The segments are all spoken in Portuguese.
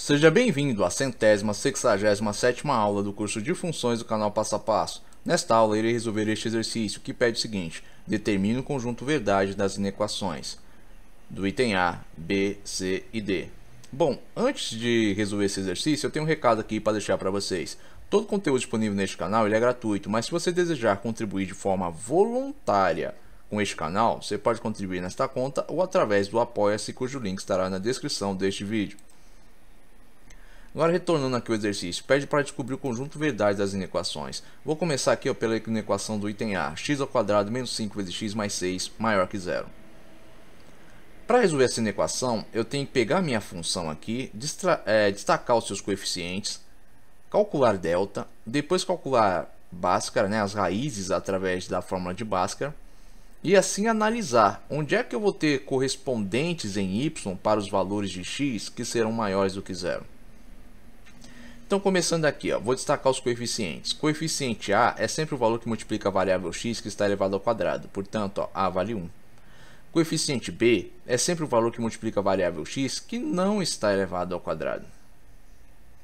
Seja bem-vindo à centésima, sexagésima, sétima aula do curso de funções do canal Passo a Passo. Nesta aula, irei resolver este exercício que pede o seguinte, determine o conjunto verdade das inequações do item A, B, C e D. Bom, antes de resolver esse exercício, eu tenho um recado aqui para deixar para vocês. Todo o conteúdo disponível neste canal é gratuito, mas se você desejar contribuir de forma voluntária com este canal, você pode contribuir nesta conta ou através do Apoia-se, cujo link estará na descrição deste vídeo. Agora retornando aqui o exercício, pede para descobrir o conjunto verdade das inequações. Vou começar aqui ó, pela inequação do item A, x ao quadrado menos 5 vezes x mais 6 maior que zero. Para resolver essa inequação, eu tenho que pegar minha função aqui, é, destacar os seus coeficientes, calcular delta, depois calcular Bhaskara, né, as raízes através da fórmula de Bhaskara, e assim analisar onde é que eu vou ter correspondentes em y para os valores de x que serão maiores do que zero. Então, começando aqui, ó, vou destacar os coeficientes. Coeficiente A é sempre o valor que multiplica a variável x que está elevado ao quadrado, portanto, ó, A vale 1. Coeficiente B é sempre o valor que multiplica a variável x que não está elevado ao quadrado.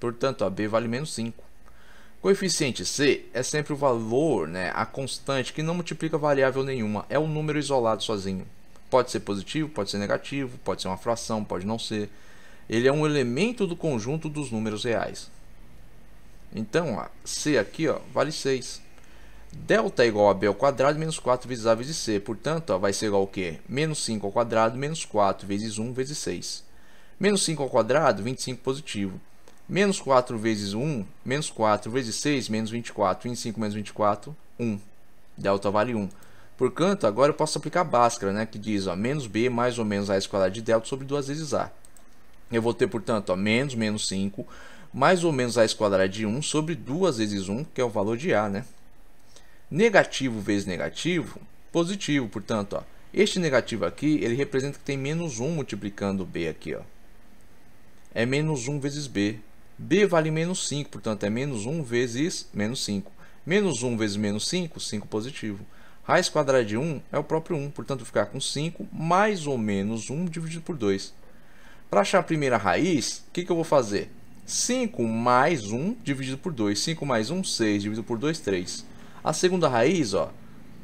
Portanto, ó, B vale menos 5. Coeficiente C é sempre o valor, né, a constante, que não multiplica variável nenhuma, é um número isolado sozinho. Pode ser positivo, pode ser negativo, pode ser uma fração, pode não ser. Ele é um elemento do conjunto dos números reais. Então, ó, C aqui ó, vale 6. Delta é igual a B ao quadrado menos 4 vezes A vezes C. Portanto, ó, vai ser igual ao quê? Menos 5 ao quadrado menos 4 vezes 1 vezes 6. Menos 5 ao quadrado, 25 positivo. Menos 4 vezes 1, menos 4 vezes 6, menos 24. 25 menos 24, 1. Delta vale 1. Portanto, agora eu posso aplicar a Bhaskara, né, que diz ó, menos B mais ou menos A de delta sobre 2 vezes A. Eu vou ter, portanto, ó, menos menos 5, mais ou menos raiz quadrada de 1 sobre 2 vezes 1, que é o valor de A, né? Negativo vezes negativo, positivo, portanto, ó. Este negativo aqui, ele representa que tem menos 1 multiplicando B aqui, ó. É menos 1 vezes B. B vale menos 5, portanto, é menos 1 vezes menos 5. Menos 1 vezes menos 5, 5 positivo. Raiz quadrada de 1 é o próprio 1, portanto, ficar com 5 mais ou menos 1 dividido por 2. Para achar a primeira raiz, o que, que eu vou fazer? 5 mais 1 dividido por 2. 5 mais 1, 6, dividido por 2, 3. A segunda raiz, ó,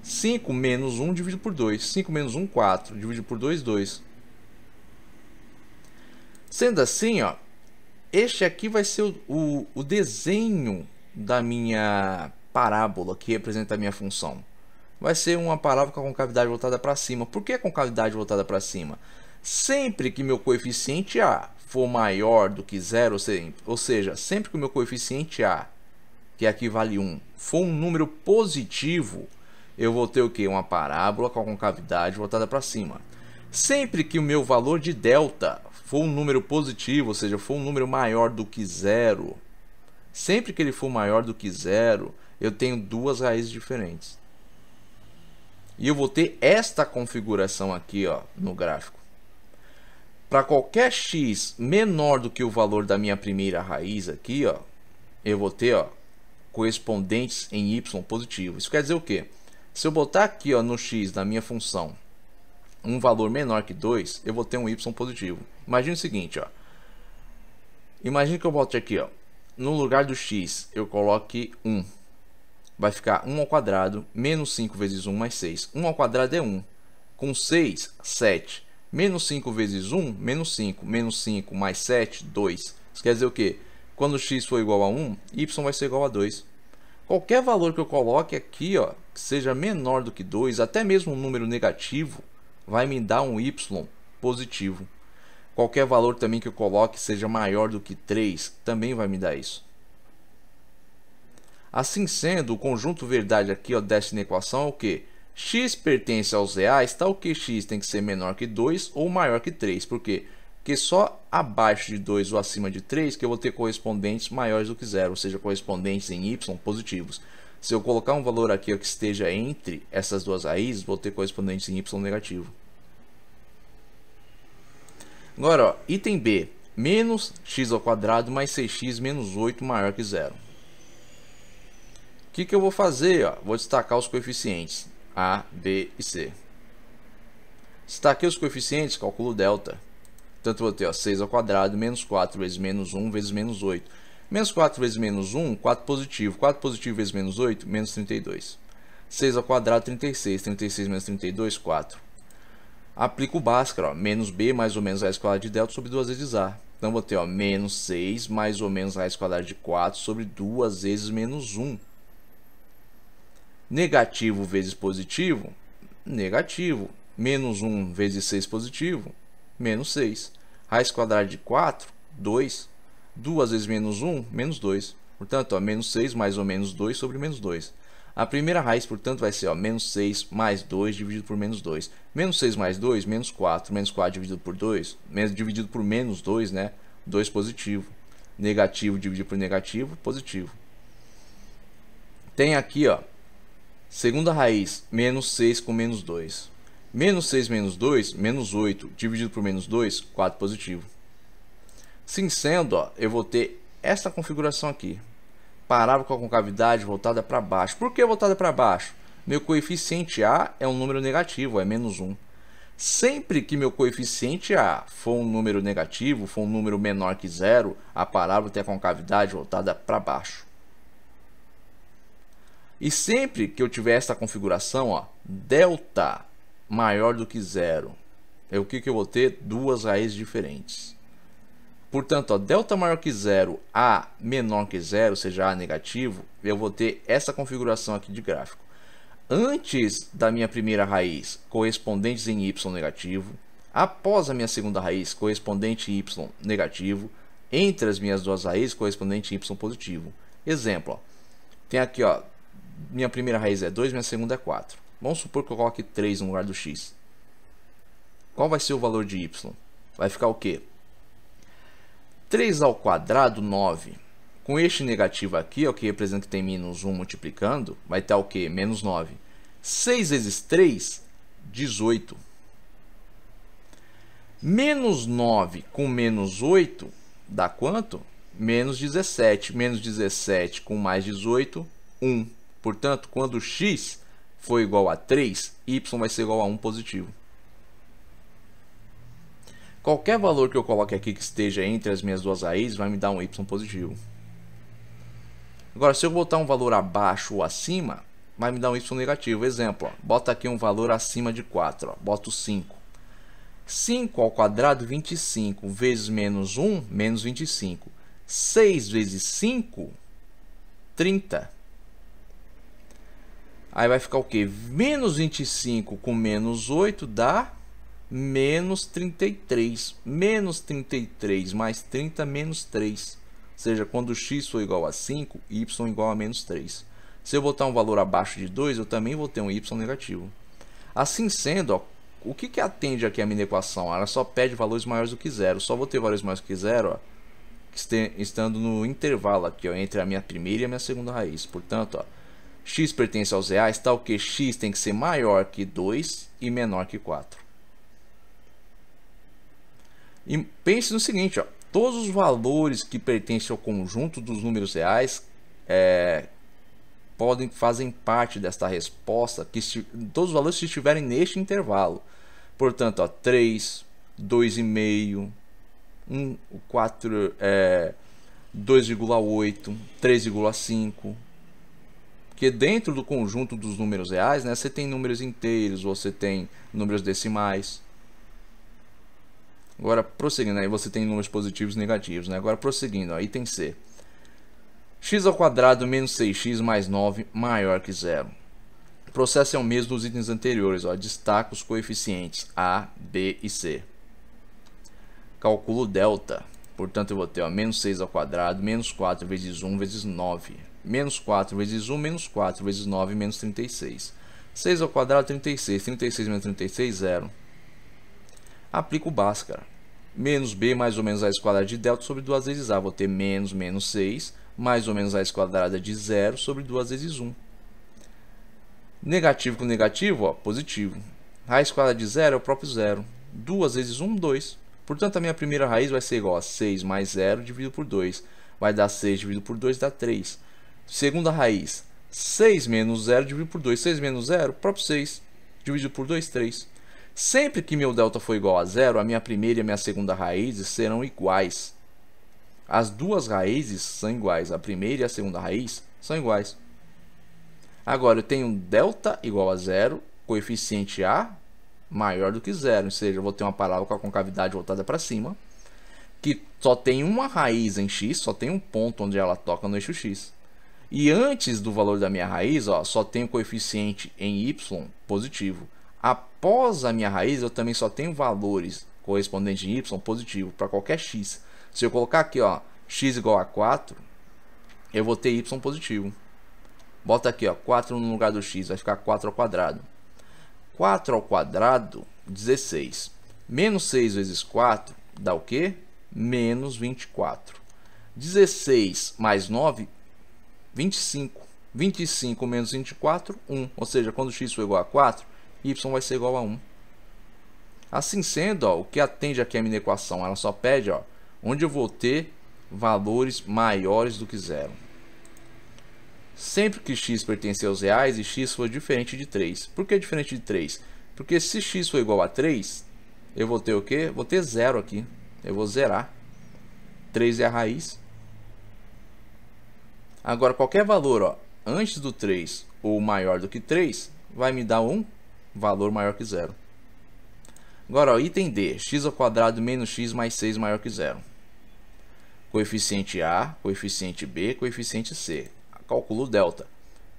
5 menos 1 dividido por 2. 5 menos 1, 4, dividido por 2, 2. Sendo assim, ó, este aqui vai ser o, o, o desenho da minha parábola que representa a minha função. Vai ser uma parábola com a concavidade voltada para cima. Por que a concavidade voltada para cima? Sempre que meu coeficiente A for maior do que zero, ou seja, sempre que o meu coeficiente A, que aqui é vale 1, for um número positivo, eu vou ter o quê? Uma parábola com a concavidade voltada para cima. Sempre que o meu valor de delta for um número positivo, ou seja, for um número maior do que zero, sempre que ele for maior do que zero, eu tenho duas raízes diferentes. E eu vou ter esta configuração aqui ó, no gráfico. Para qualquer x menor do que o valor da minha primeira raiz aqui, ó, eu vou ter ó, correspondentes em y positivo. Isso quer dizer o quê? Se eu botar aqui ó, no x, da minha função, um valor menor que 2, eu vou ter um y positivo. Imagina o seguinte, ó. Imagina que eu bote aqui, ó. No lugar do x, eu coloque 1. Vai ficar 1 ao quadrado, menos 5 vezes 1 mais 6. 1 ao quadrado é 1. Com 6, 7. Menos 5 vezes 1, menos 5. Menos 5 mais 7, 2. Isso quer dizer o quê? Quando x for igual a 1, y vai ser igual a 2. Qualquer valor que eu coloque aqui, ó, que seja menor do que 2, até mesmo um número negativo, vai me dar um y positivo. Qualquer valor também que eu coloque seja maior do que 3, também vai me dar isso. Assim sendo, o conjunto verdade aqui ó, desta inequação é o quê? x pertence aos reais, tal que x tem que ser menor que 2 ou maior que 3. Por quê? Porque só abaixo de 2 ou acima de 3 que eu vou ter correspondentes maiores do que zero, ou seja, correspondentes em y positivos. Se eu colocar um valor aqui que esteja entre essas duas raízes, vou ter correspondentes em y negativo. Agora, ó, item B, menos x ao quadrado mais 6x menos 8 maior que zero. O que, que eu vou fazer? Ó? Vou destacar os coeficientes. A, B e C. Destaquei os coeficientes, calculo delta. Portanto, vou ter ó, 6 ao quadrado, menos 4 vezes menos 1 vezes menos 8. Menos 4 vezes menos 1, 4 positivo. 4 positivo vezes menos 8, menos 32. 6 ao quadrado, 36. 36 menos 32, 4. Aplico o Bhaskara, menos b mais ou menos raiz quadrada de delta sobre 2 vezes a. Então, vou ter ó, menos 6 mais ou menos raiz quadrada de 4 sobre 2 vezes menos 1. Negativo vezes positivo, negativo. Menos 1 vezes 6 positivo, menos 6. Raiz quadrada de 4, 2. 2 vezes menos 1, menos 2. Portanto, ó, menos 6 mais ou menos 2 sobre menos 2. A primeira raiz, portanto, vai ser ó, menos 6 mais 2 dividido por menos 2. Menos 6 mais 2, menos 4. Menos 4 dividido por 2, menos, dividido por menos 2, né? 2 positivo. Negativo dividido por negativo, positivo. Tem aqui, ó, Segunda raiz, menos 6 com menos 2. Menos 6 menos 2, menos 8, dividido por menos 2, 4 positivo. Sim sendo, ó, eu vou ter essa configuração aqui. Parábola com a concavidade voltada para baixo. Por que voltada para baixo? Meu coeficiente A é um número negativo, é menos 1. Sempre que meu coeficiente A for um número negativo, for um número menor que zero, a parábola tem a concavidade voltada para baixo. E sempre que eu tiver essa configuração, ó, delta maior do que zero, é o que, que eu vou ter? Duas raízes diferentes. Portanto, ó, delta maior que zero, a menor que zero, ou seja, a negativo, eu vou ter essa configuração aqui de gráfico. Antes da minha primeira raiz, correspondentes em y negativo, após a minha segunda raiz, correspondente y negativo, entre as minhas duas raízes, correspondente y positivo. Exemplo, ó, tem aqui ó, minha primeira raiz é 2, minha segunda é 4. Vamos supor que eu coloque 3 no lugar do x. Qual vai ser o valor de y? Vai ficar o quê? 3 ao quadrado, 9. Com este negativo aqui, ó, que representa que tem menos 1 multiplicando, vai estar o quê? Menos 9. 6 vezes 3, 18. Menos 9 com menos 8 dá quanto? Menos 17. Menos 17 com mais 18, 1. Portanto, quando x for igual a 3, y vai ser igual a 1 positivo. Qualquer valor que eu coloque aqui que esteja entre as minhas duas raízes vai me dar um y positivo. Agora, se eu botar um valor abaixo ou acima, vai me dar um y negativo. Exemplo, ó, bota aqui um valor acima de 4, ó, bota 5. 5 ao quadrado, 25, vezes menos 1, menos 25. 6 vezes 5, 30. 30. Aí vai ficar o quê? Menos 25 com menos 8 dá menos 33. Menos 33 mais 30 menos 3. Ou seja, quando x for igual a 5, y igual a menos 3. Se eu botar um valor abaixo de 2, eu também vou ter um y negativo. Assim sendo, ó, o que, que atende aqui a minha equação? Ela só pede valores maiores do que zero. Só vou ter valores maiores do que zero, ó, estando no intervalo aqui ó, entre a minha primeira e a minha segunda raiz. Portanto, ó, x pertence aos reais, tal que x tem que ser maior que 2 e menor que 4. E pense no seguinte, ó, todos os valores que pertencem ao conjunto dos números reais é, podem fazem parte desta resposta, que se, todos os valores que estiverem neste intervalo. Portanto, ó, 3, 2,5, 1, 4, é, 2,8, 3,5, porque dentro do conjunto dos números reais, né, você tem números inteiros, você tem números decimais. Agora, prosseguindo, aí né, você tem números positivos e negativos. Né? Agora, prosseguindo, item C. x ao quadrado menos 6x mais 9 maior que zero. O processo é o mesmo dos itens anteriores. Ó. Destaca os coeficientes A, B e C. Calculo delta. Portanto, eu vou ter ó, menos 6 ao quadrado, menos 4 vezes 1 vezes 9 menos 4 vezes 1, menos 4 vezes 9, menos 36. 6 ao quadrado, 36. 36 menos 36, 0. Aplico o Bhaskara. Menos b mais ou menos a esquadrada de delta sobre 2 vezes a. Vou ter menos menos 6 mais ou menos a esquadrada de 0 sobre 2 vezes 1. Negativo com negativo, ó, positivo. Raiz quadrada de zero é o próprio zero. 2 vezes 1, 2. Portanto, a minha primeira raiz vai ser igual a 6 mais 0 dividido por 2. Vai dar 6 dividido por 2, dá 3. Segunda raiz, 6 menos 0 dividido por 2. 6 menos 0, próprio 6. Dividido por 2, 3. Sempre que meu delta for igual a zero, a minha primeira e a minha segunda raízes serão iguais. As duas raízes são iguais. A primeira e a segunda raiz são iguais. Agora, eu tenho delta igual a zero, coeficiente A maior do que zero. Ou seja, eu vou ter uma parábola com a concavidade voltada para cima, que só tem uma raiz em x, só tem um ponto onde ela toca no eixo x. E antes do valor da minha raiz, ó, só tenho coeficiente em y positivo. Após a minha raiz, eu também só tenho valores correspondentes em y positivo para qualquer x. Se eu colocar aqui, ó, x igual a 4, eu vou ter y positivo. Bota aqui, ó, 4 no lugar do x, vai ficar 4 ao quadrado. 4 ao quadrado, 16. Menos 6 vezes 4 dá o quê? Menos 24. 16 mais 9, 25. 25 menos 24, 1. Ou seja, quando x for igual a 4, y vai ser igual a 1. Assim sendo, ó, o que atende aqui a minha equação? Ela só pede ó, onde eu vou ter valores maiores do que zero. Sempre que x pertence aos reais e x for diferente de 3. Por que diferente de 3? Porque se x for igual a 3, eu vou ter o quê? Vou ter zero aqui. Eu vou zerar. 3 é a raiz. Agora, qualquer valor ó, antes do 3 ou maior do que 3 vai me dar um valor maior que zero. Agora, ó, item D, x ao quadrado menos x mais 6 maior que zero. Coeficiente A, coeficiente B, coeficiente C. Calculo delta.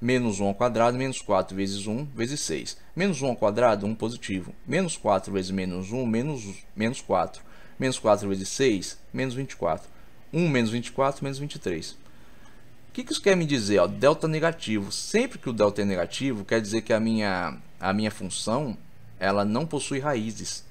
Menos 1 ao quadrado, menos 4 vezes 1, vezes 6. Menos 1 ao quadrado, 1 positivo. Menos 4 vezes menos 1, menos, menos 4. Menos 4 vezes 6, menos 24. 1 menos 24, menos 23. O que, que isso quer me dizer? Ó, delta negativo. Sempre que o delta é negativo, quer dizer que a minha, a minha função ela não possui raízes.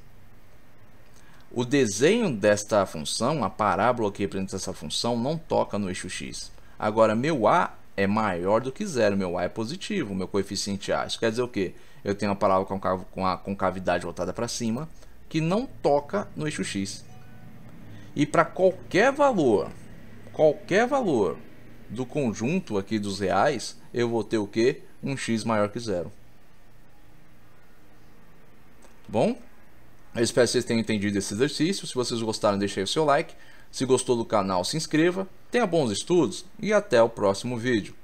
O desenho desta função, a parábola que representa essa função, não toca no eixo x. Agora, meu a é maior do que zero, meu a é positivo, meu coeficiente a. Isso quer dizer o quê? Eu tenho uma parábola com, com a concavidade voltada para cima que não toca no eixo x. E para qualquer valor, qualquer valor do conjunto aqui dos reais, eu vou ter o quê? Um x maior que zero. Bom, eu espero que vocês tenham entendido esse exercício. Se vocês gostaram, deixe aí o seu like. Se gostou do canal, se inscreva. Tenha bons estudos e até o próximo vídeo.